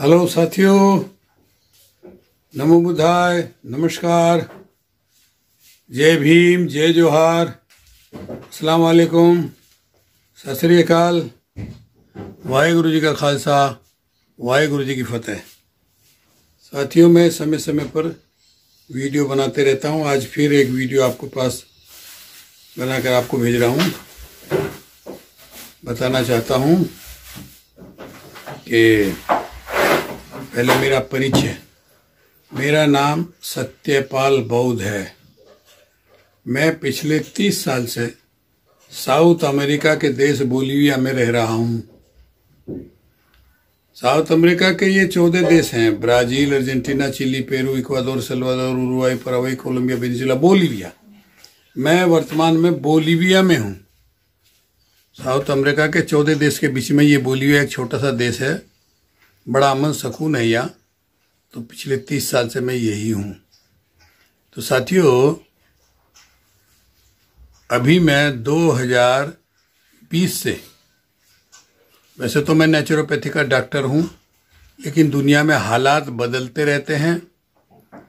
hello साथियों नमो बुद्धाय नमस्कार जय भीम जय जोहार अस्सलाम वालेकुम सत श्रीकाल वाहेगुरु जी का खालसा वाहेगुरु जी की फतेह साथियों मैं समय समय पर वीडियो बनाते रहता हूं आज फिर एक वीडियो आपको पास बनाकर आपको भेज रहा हूं बताना चाहता हूं कि पहले मेरा परिचय मेरा नाम सत्यपाल बौद्ध है मैं पिछले तीस साल से साउथ अमेरिका के देश बोलीविया में रह रहा हूँ साउथ अमेरिका के ये चौदह देश हैं Brazil Argentina Chile Peru Ecuador Salvador Uruguay Paraguay Colombia Venezuela Bolivia मैं वर्तमान में बोलीविया में हूँ साउथ अमेरिका के चौदह देश के बीच में ये बोलीविया एक छोटा सा देश है बड़ा अमन सकून है यहाँ तो पिछले तीस साल से मैं यही हूँ तो साथियों अभी मैं 2020 से वैसे तो मैं नेचुरोपैथी का डॉक्टर हूँ लेकिन दुनिया में हालात बदलते रहते हैं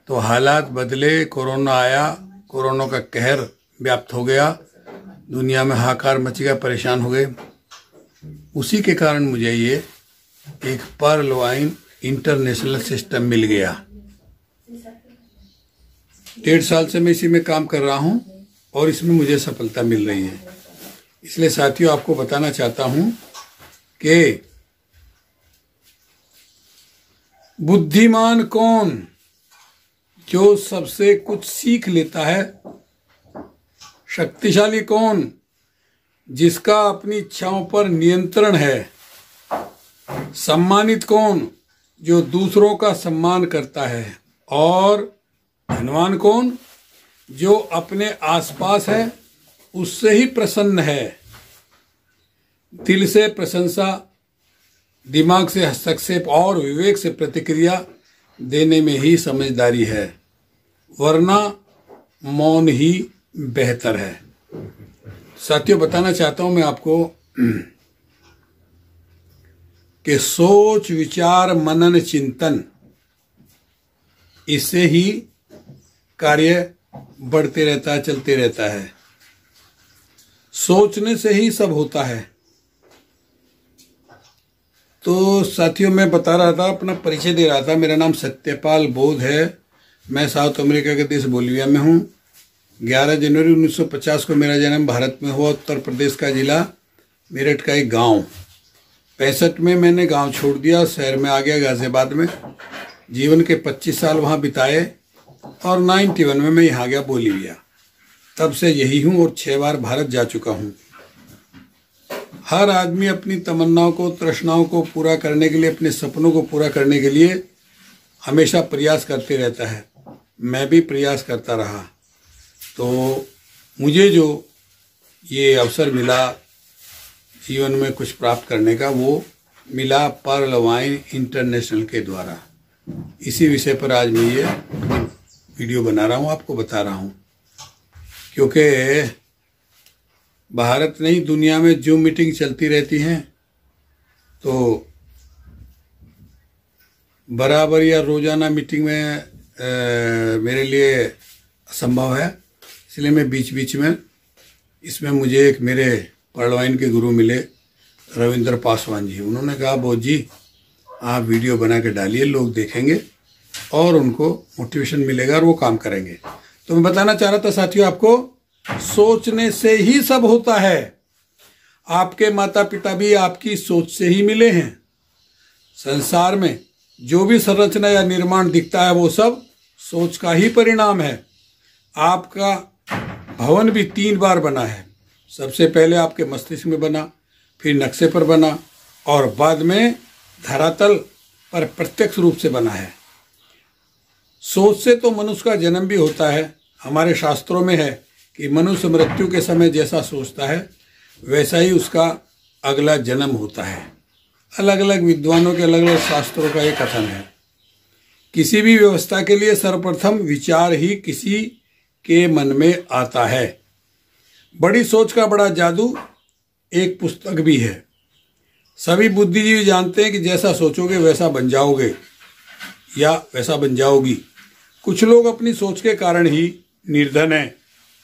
तो हालात बदले कोरोना आया कोरोना का कहर व्याप्त हो गया दुनिया में हाकार मच गया परेशान हो गए उसी के कारण मुझे ये एक लाइन इंटरनेशनल सिस्टम मिल गया डेढ़ साल से मैं इसी में काम कर रहा हूं और इसमें मुझे सफलता मिल रही है इसलिए साथियों आपको बताना चाहता हूं कि बुद्धिमान कौन जो सबसे कुछ सीख लेता है शक्तिशाली कौन जिसका अपनी इच्छाओं पर नियंत्रण है सम्मानित कौन जो दूसरों का सम्मान करता है और धनवान कौन जो अपने आसपास है उससे ही प्रसन्न है दिल से प्रशंसा दिमाग से हस्तक्षेप और विवेक से प्रतिक्रिया देने में ही समझदारी है वरना मौन ही बेहतर है साथियों बताना चाहता हूं मैं आपको कि सोच विचार मनन चिंतन इससे ही कार्य बढ़ते रहता है चलते रहता है सोचने से ही सब होता है तो साथियों मैं बता रहा था अपना परिचय दे रहा था मेरा नाम सत्यपाल बोध है मैं साउथ अमेरिका के देश बोलिविया में हूँ 11 जनवरी 1950 को मेरा जन्म भारत में हुआ उत्तर प्रदेश का जिला मेरठ का एक गांव पैंसठ में मैंने गांव छोड़ दिया शहर में आ गया गाजियाबाद में जीवन के 25 साल वहां बिताए और 91 में मैं यहाँ गया बोलीविया तब से यही हूँ और छः बार भारत जा चुका हूँ हर आदमी अपनी तमन्नाओं को तृष्णाओं को पूरा करने के लिए अपने सपनों को पूरा करने के लिए हमेशा प्रयास करते रहता है मैं भी प्रयास करता रहा तो मुझे जो ये अवसर मिला जीवन में कुछ प्राप्त करने का वो मिला पर्ल वाइन इंटरनेशनल के द्वारा इसी विषय पर आज मैं ये वीडियो बना रहा हूँ आपको बता रहा हूँ क्योंकि भारत नहीं दुनिया में जो मीटिंग चलती रहती हैं तो बराबर या रोजाना मीटिंग में ए, मेरे लिए असंभव है इसलिए मैं बीच बीच में इसमें मुझे एक मेरे परलवाइन के गुरु मिले रविंद्र पासवान जी उन्होंने कहा बोध जी आप वीडियो बना के डालिए लोग देखेंगे और उनको मोटिवेशन मिलेगा और वो काम करेंगे तो मैं बताना चाह रहा था साथियों आपको सोचने से ही सब होता है आपके माता पिता भी आपकी सोच से ही मिले हैं संसार में जो भी संरचना या निर्माण दिखता है वो सब सोच का ही परिणाम है आपका भवन भी तीन बार बना है सबसे पहले आपके मस्तिष्क में बना फिर नक्शे पर बना और बाद में धरातल पर प्रत्यक्ष रूप से बना है सोच से तो मनुष्य का जन्म भी होता है हमारे शास्त्रों में है कि मनुष्य मृत्यु के समय जैसा सोचता है वैसा ही उसका अगला जन्म होता है अलग अलग विद्वानों के अलग अलग शास्त्रों का ये कथन है किसी भी व्यवस्था के लिए सर्वप्रथम विचार ही किसी के मन में आता है बड़ी सोच का बड़ा जादू एक पुस्तक भी है सभी बुद्धिजीवी जानते हैं कि जैसा सोचोगे वैसा बन जाओगे या वैसा बन जाओगी कुछ लोग अपनी सोच के कारण ही निर्धन हैं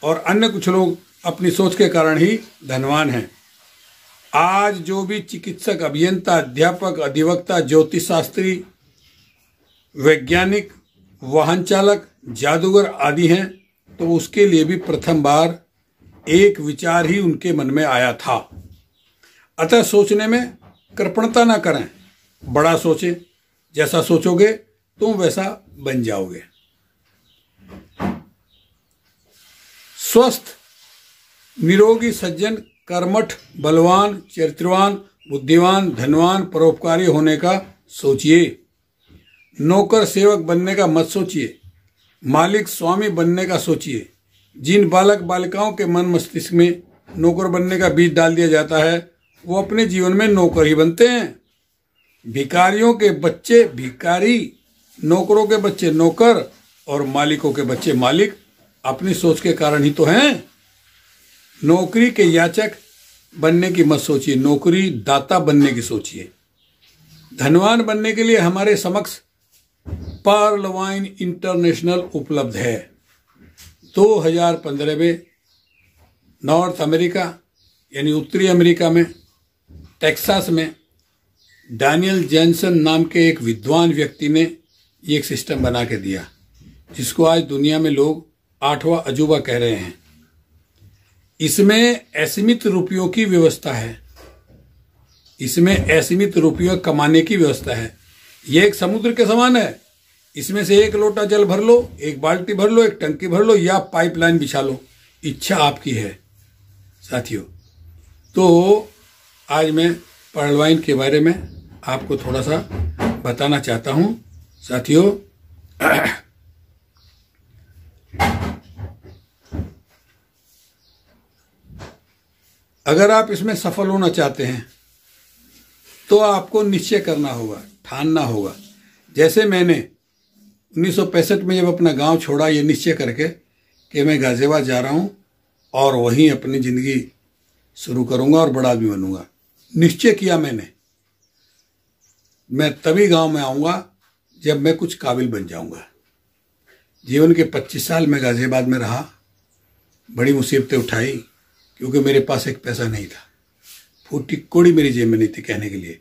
और अन्य कुछ लोग अपनी सोच के कारण ही धनवान हैं आज जो भी चिकित्सक अभियंता अध्यापक अधिवक्ता ज्योतिष शास्त्री वैज्ञानिक वाहन चालक जादूगर आदि हैं तो उसके लिए भी प्रथम बार एक विचार ही उनके मन में आया था अतः सोचने में कृपणता ना करें बड़ा सोचें जैसा सोचोगे तुम वैसा बन जाओगे स्वस्थ निरोगी सज्जन कर्मठ बलवान चरित्रवान बुद्धिवान धनवान परोपकारी होने का सोचिए नौकर सेवक बनने का मत सोचिए मालिक स्वामी बनने का सोचिए जिन बालक बालिकाओं के मन मस्तिष्क में नौकर बनने का बीज डाल दिया जाता है वो अपने जीवन में नौकर ही बनते हैं भिकारियों के बच्चे भिकारी नौकरों के बच्चे नौकर और मालिकों के बच्चे मालिक अपनी सोच के कारण ही तो हैं नौकरी के याचक बनने की मत सोचिए नौकरी दाता बनने की सोचिए धनवान बनने के लिए हमारे समक्ष पार्लवाइन इंटरनेशनल उपलब्ध है 2015 में नॉर्थ अमेरिका यानी उत्तरी अमेरिका में टेक्सास में डैनियल जैनसन नाम के एक विद्वान व्यक्ति ने ये एक सिस्टम बना के दिया जिसको आज दुनिया में लोग आठवा अजूबा कह रहे हैं इसमें असीमित रुपयों की व्यवस्था है इसमें असीमित रुपये कमाने की व्यवस्था है यह एक समुद्र के समान है इसमें से एक लोटा जल भर लो एक बाल्टी भर लो एक टंकी भर लो या पाइपलाइन बिछा लो इच्छा आपकी है साथियों तो आज मैं पर्लवाइन के बारे में आपको थोड़ा सा बताना चाहता हूं साथियों अगर आप इसमें सफल होना चाहते हैं तो आपको निश्चय करना होगा ठानना होगा जैसे मैंने उन्नीस में जब अपना गांव छोड़ा ये निश्चय करके कि मैं गाजियाबाद जा रहा हूँ और वहीं अपनी ज़िंदगी शुरू करूँगा और बड़ा आदमी बनूंगा निश्चय किया मैंने मैं तभी गांव में आऊँगा जब मैं कुछ काबिल बन जाऊँगा जीवन के 25 साल मैं गाजियाबाद में रहा बड़ी मुसीबतें उठाई क्योंकि मेरे पास एक पैसा नहीं था फूटी कोड़ी मेरी जेब में नहीं थी कहने के लिए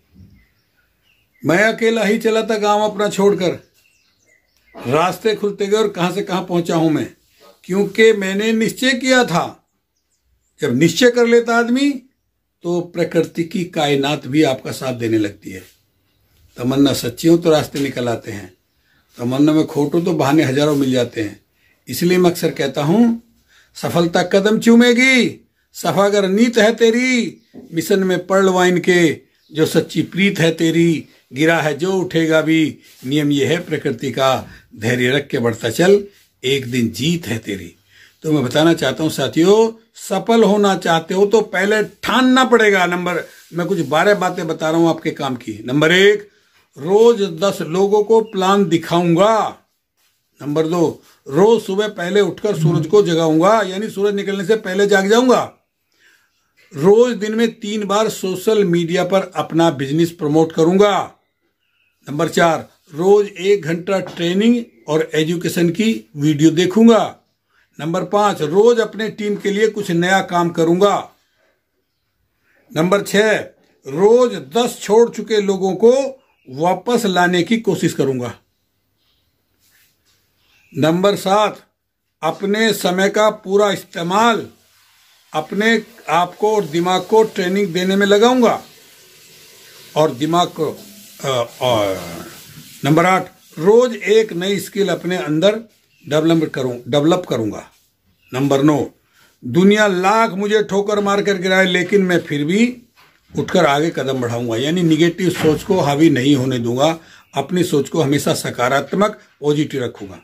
मैं अकेला ही चला था गांव अपना छोड़कर रास्ते खुलते गए और कहां से कहां पहुंचा हूं मैं क्योंकि मैंने निश्चय किया था जब निश्चय कर लेता आदमी तो प्रकृति की कायनात भी आपका साथ देने लगती है तमन्ना सच्ची हो तो रास्ते निकल आते हैं तमन्ना में खोटो तो बहाने हजारों मिल जाते हैं इसलिए मैं अक्सर कहता हूं सफलता कदम चूमेगी सफा अगर नीत है तेरी मिशन में पर्ल वाइन के जो सच्ची प्रीत है तेरी गिरा है जो उठेगा भी नियम यह है प्रकृति का धैर्य रख के बढ़ता चल एक दिन जीत है तेरी तो मैं बताना चाहता हूं साथियों सफल होना चाहते हो तो पहले ठानना पड़ेगा नंबर मैं कुछ बारह बातें बता रहा हूं आपके काम की नंबर एक रोज दस लोगों को प्लान दिखाऊंगा नंबर दो रोज सुबह पहले उठकर सूरज को जगाऊंगा यानी सूरज निकलने से पहले जाग जाऊंगा रोज दिन में तीन बार सोशल मीडिया पर अपना बिजनेस प्रमोट करूंगा नंबर चार रोज एक घंटा ट्रेनिंग और एजुकेशन की वीडियो देखूंगा नंबर पांच रोज अपने टीम के लिए कुछ नया काम करूंगा नंबर छह रोज दस छोड़ चुके लोगों को वापस लाने की कोशिश करूंगा नंबर सात अपने समय का पूरा इस्तेमाल अपने आप को और दिमाग को ट्रेनिंग देने में लगाऊंगा और दिमाग को नंबर आठ रोज एक नई स्किल अपने अंदर डेवलप करूं डेवलप करूंगा नंबर नौ दुनिया लाख मुझे ठोकर मार कर गिराए लेकिन मैं फिर भी उठकर आगे कदम बढ़ाऊंगा यानी निगेटिव सोच को हावी नहीं होने दूंगा अपनी सोच को हमेशा सकारात्मक पॉजिटिव रखूंगा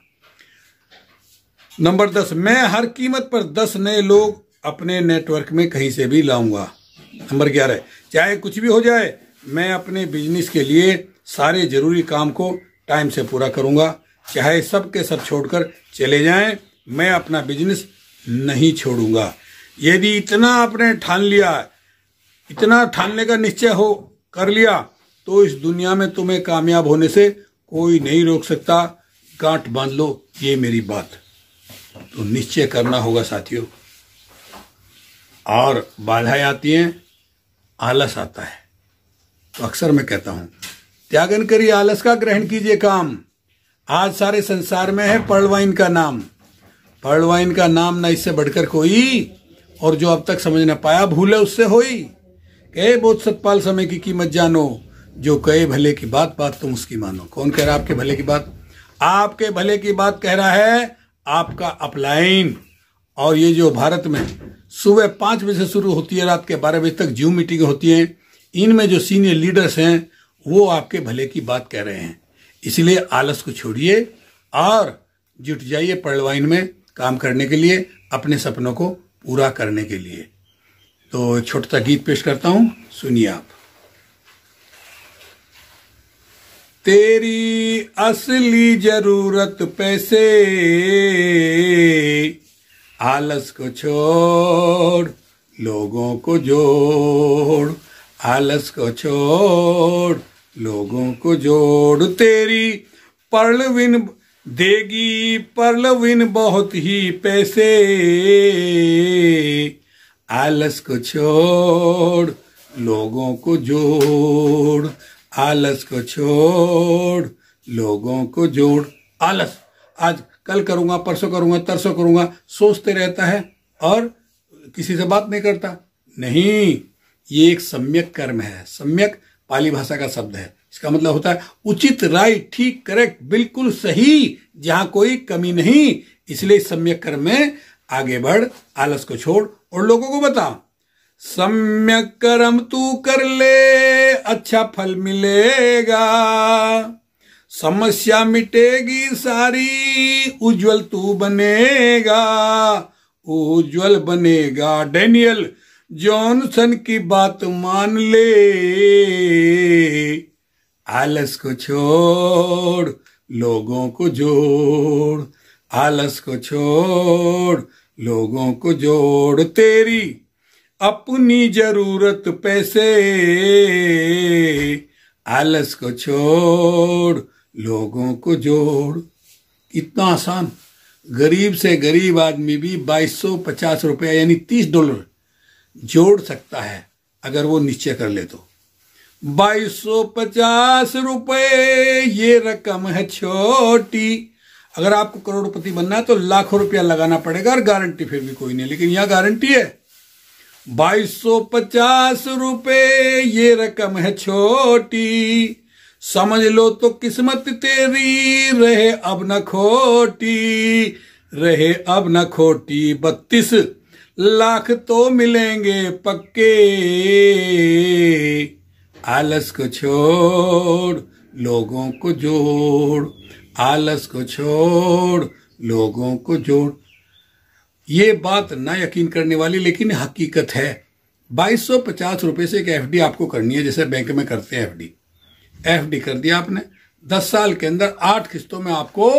नंबर दस मैं हर कीमत पर दस नए लोग अपने नेटवर्क में कहीं से भी लाऊंगा नंबर ग्यारह चाहे कुछ भी हो जाए मैं अपने बिजनेस के लिए सारे जरूरी काम को टाइम से पूरा करूंगा चाहे सब के सब छोड़कर चले जाएं मैं अपना बिजनेस नहीं छोड़ूंगा यदि इतना आपने ठान लिया इतना ठानने का निश्चय हो कर लिया तो इस दुनिया में तुम्हें कामयाब होने से कोई नहीं रोक सकता गांठ बांध लो ये मेरी बात तो निश्चय करना होगा साथियों और बाधाएं आती हैं आलस आता है तो अक्सर मैं कहता हूं त्यागन करिए आलस का ग्रहण कीजिए काम आज सारे संसार में है पर्लवाइन का नाम पर्लवाइन का नाम ना इससे बढ़कर कोई और जो अब तक समझ ना पाया भूले उससे हो कहे बोध सतपाल समय की कीमत जानो जो कहे भले की बात बात तुम उसकी मानो कौन कह रहा है आपके भले की बात आपके भले की बात कह रहा है आपका अपलाइन और ये जो भारत में सुबह पांच बजे से शुरू होती है रात के बारह बजे तक जूम मीटिंग होती है इनमें जो सीनियर लीडर्स हैं वो आपके भले की बात कह रहे हैं इसलिए आलस को छोड़िए और जुट जाइए पर्लवाइन में काम करने के लिए अपने सपनों को पूरा करने के लिए तो छोटा सा गीत पेश करता हूं सुनिए आप तेरी असली जरूरत पैसे आलस को छोड़ लोगों को जोड़ आलस को छोड़ लोगों को जोड़ तेरी परलविन देगी परलविन बहुत ही पैसे आलस को छोड़ लोगों को जोड़ आलस को छोड़ लोगों को जोड़ आलस आज कल करूंगा परसों करूंगा तरसों करूंगा सोचते रहता है और किसी से बात नहीं करता नहीं ये एक सम्यक कर्म है सम्यक पाली भाषा का शब्द है इसका मतलब होता है उचित राइट ठीक करेक्ट बिल्कुल सही जहां कोई कमी नहीं इसलिए सम्यक कर्म में आगे बढ़ आलस को छोड़ और लोगों को बता सम्यक कर्म तू कर ले अच्छा फल मिलेगा समस्या मिटेगी सारी उज्जवल तू बनेगा उज्जवल बनेगा डेनियल जॉनसन की बात मान ले आलस को छोड़ लोगों को जोड़ आलस को छोड़ लोगों को जोड़ तेरी अपनी जरूरत पैसे आलस को छोड़ लोगों को जोड़ इतना आसान गरीब से गरीब आदमी भी 2250 रुपया यानी 30 डॉलर जोड़ सकता है अगर वो निश्चय कर ले तो बाईस सौ पचास रुपये ये रकम है छोटी अगर आपको करोड़पति बनना है तो लाखों रुपया लगाना पड़ेगा और गारंटी फिर भी कोई नहीं लेकिन यहां गारंटी है बाईस सौ पचास रुपये ये रकम है छोटी समझ लो तो किस्मत तेरी रहे अब न खोटी रहे अब न खोटी बत्तीस लाख तो मिलेंगे पक्के आलस को छोड़ लोगों को जोड़ आलस को छोड़ लोगों को जोड़ ये बात ना यकीन करने वाली लेकिन हकीकत है बाईस सौ पचास से एक एफडी आपको करनी है जैसे बैंक में करते हैं एफडी एफडी कर दिया आपने दस साल के अंदर आठ किस्तों में आपको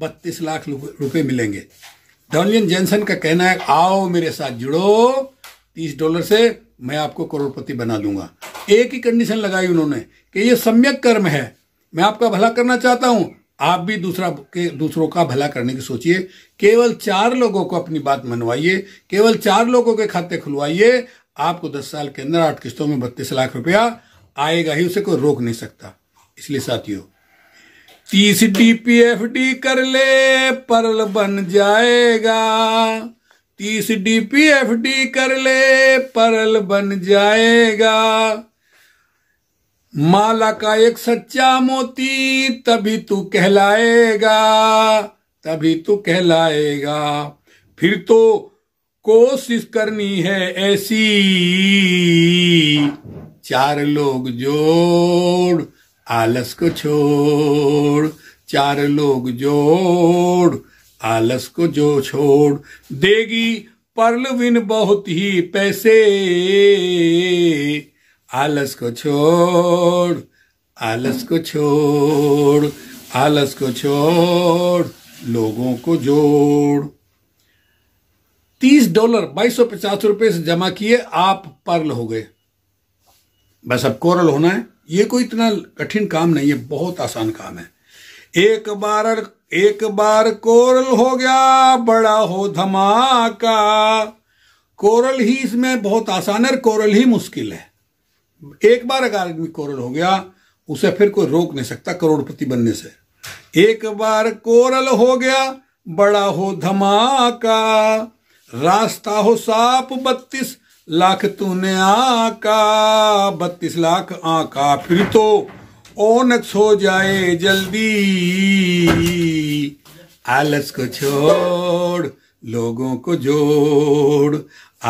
बत्तीस लाख रुपए मिलेंगे डॉनियन जेंसन का कहना है आओ मेरे साथ जुड़ो तीस डॉलर से मैं आपको करोड़पति बना दूंगा एक ही कंडीशन लगाई उन्होंने कि ये सम्यक कर्म है मैं आपका भला करना चाहता हूं आप भी दूसरा के दूसरों का भला करने की सोचिए केवल चार लोगों को अपनी बात मनवाइए केवल चार लोगों के खाते खुलवाइए आपको दस साल के अंदर आठ किस्तों में बत्तीस लाख रुपया आएगा ही उसे कोई रोक नहीं सकता इसलिए साथियों तीस डीपीएफडी कर ले परल बन जाएगा तीस डीपीएफडी कर ले परल बन जाएगा माला का एक सच्चा मोती तभी तू कहलाएगा तभी तू कहलाएगा फिर तो कोशिश करनी है ऐसी चार लोग जोड़ आलस को छोड़ चार लोग जोड़ आलस को जो छोड़ देगी परलविन बहुत ही पैसे आलस को छोड़ आलस को छोड़ आलस को छोड़ लोगों को जोड़ तीस डॉलर बाईस सौ पचास रुपये से जमा किए आप पर्ल हो गए बस अब कोरल होना है ये कोई इतना कठिन काम नहीं है बहुत आसान काम है एक बार एक बार कोरल हो गया बड़ा हो धमाका कोरल ही इसमें बहुत आसान है कोरल ही मुश्किल है एक बार अगर आदमी कोरल हो गया उसे फिर कोई रोक नहीं सकता करोड़पति बनने से एक बार कोरल हो गया बड़ा हो धमाका रास्ता हो साप बत्तीस लाख तूने आका बत्तीस लाख आका फिर तो ओनक्स हो जाए जल्दी आलस को छोड़ लोगों को जोड़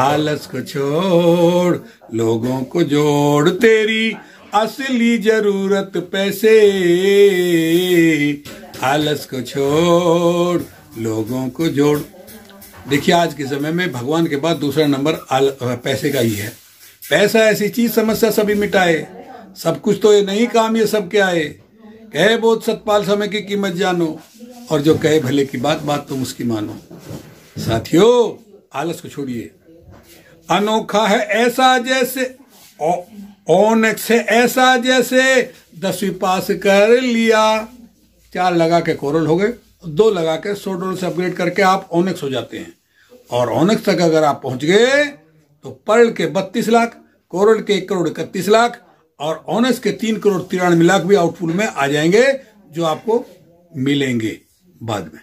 आलस को छोड़ लोगों को जोड़ तेरी असली जरूरत पैसे आलस को छोड़ लोगों को जोड़ देखिए आज के समय में भगवान के बाद दूसरा नंबर पैसे का ही है पैसा ऐसी चीज समस्या सभी मिटाए सब कुछ तो ये नहीं काम ये सब क्या है कहे बोध सतपाल समय की कीमत जानो और जो कहे भले की बात बात तुम तो उसकी मानो साथियों आलस को छोड़िए अनोखा है ऐसा जैसे ओन से ऐसा जैसे दसवीं पास कर लिया चार लगा के कोरल हो गए दो लगा के सोडोल से अपग्रेड करके आप ओनेक्स हो जाते हैं और ओनेक्स तक अगर आप पहुंच गए तो पर्ल के बत्तीस लाख कोरल के एक करोड़ इकतीस लाख और ओनेक्स के तीन करोड़ तिरानवे लाख भी आउटपुट में आ जाएंगे जो आपको मिलेंगे बाद में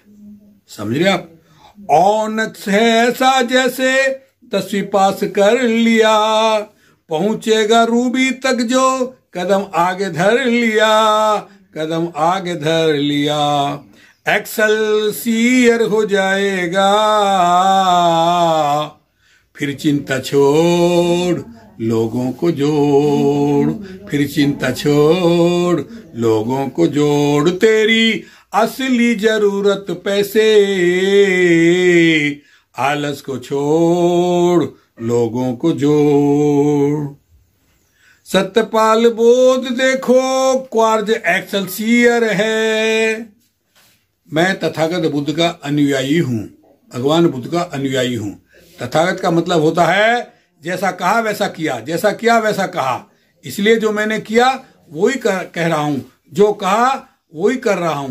समझ रहे आप ओनक्स है ऐसा जैसे दसवीं पास कर लिया पहुंचेगा रूबी तक जो कदम आगे धर लिया कदम आगे धर लिया एक्सल सीयर हो जाएगा फिर चिंता छोड़ लोगों को जोड़ फिर चिंता छोड़ लोगों को जोड़ तेरी असली जरूरत पैसे आलस को छोड़ लोगों को जोड़ सत्यपाल बोध देखो क्वार्ज सीयर है मैं तथागत बुद्ध का अनुयायी हूं भगवान बुद्ध का अनुयायी हूं तथागत का मतलब होता है जैसा कहा वैसा किया जैसा किया वैसा कहा इसलिए जो मैंने किया कर, कह रहा हूं जो कहा ही कर रहा हूं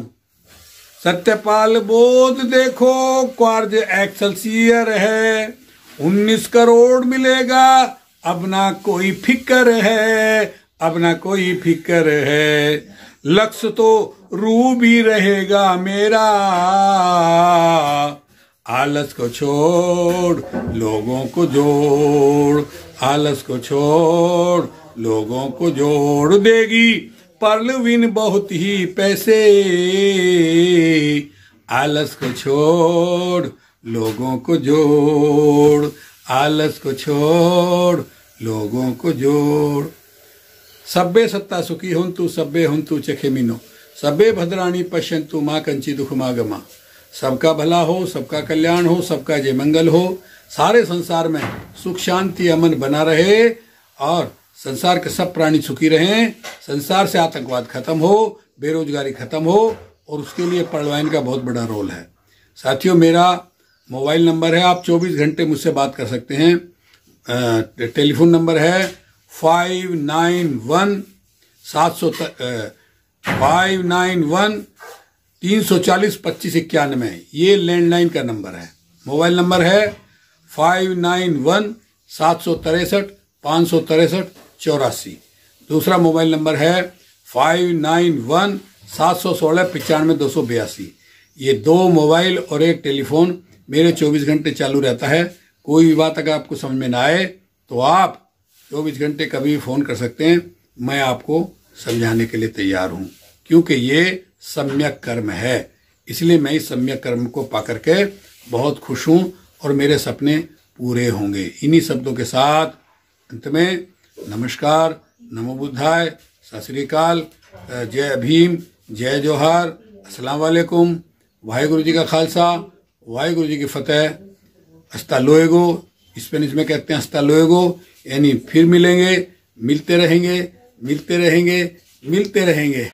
सत्यपाल बोध देखो क्वार एक्सलसियर है उन्नीस करोड़ मिलेगा अब ना कोई फिक्र है अब ना कोई फिक्र है लक्ष्य तो रू भी रहेगा मेरा आलस को छोड़ लोगों को जोड़ आलस को छोड़ लोगों को जोड़ देगी परलविन बहुत ही पैसे आलस को छोड़ लोगों को जोड़ आलस को छोड़ लोगों को जोड़ सब्बे सत्ता सुखी सभ्य सब्बे चखे मीनो सब्बे भद्राणी पश्यंतु माँ कंची दुख दुखमागमा सबका भला हो सबका कल्याण हो सबका जय मंगल हो सारे संसार में सुख शांति अमन बना रहे और संसार के सब प्राणी सुखी रहें संसार से आतंकवाद खत्म हो बेरोजगारी खत्म हो और उसके लिए पड़वाइन का बहुत बड़ा रोल है साथियों मेरा मोबाइल नंबर है आप 24 घंटे मुझसे बात कर सकते हैं टेलीफोन नंबर है फाइव नाइन वन सात सौ फाइव नाइन वन तीन सौ चालीस पच्चीस इक्यानवे ये लैंडलाइन का नंबर है मोबाइल नंबर है फाइव नाइन वन सात सौ तिरसठ पाँच सौ तिरसठ चौरासी दूसरा मोबाइल नंबर है फाइव नाइन वन सात सौ सोलह पचानवे दो सौ बयासी ये दो मोबाइल और एक टेलीफोन मेरे चौबीस घंटे चालू रहता है कोई भी बात अगर आपको समझ में ना आए तो आप चौबीस घंटे कभी फ़ोन कर सकते हैं मैं आपको समझाने के लिए तैयार हूँ क्योंकि ये सम्यक कर्म है इसलिए मैं इस सम्यक कर्म को पा करके बहुत खुश हूँ और मेरे सपने पूरे होंगे इन्हीं शब्दों के साथ अंत में नमस्कार नमो बुद्धाय सतरीकाल जय भीम जय जोहार अस्सलाम वालेकुम वाहेगुरु जी का खालसा वाहेगुरु जी की फतेह अस्ता लोएगो स्पेनिश में कहते हैं अस्ता लोएगो यानी फिर मिलेंगे मिलते रहेंगे मिलते रहेंगे मिलते रहेंगे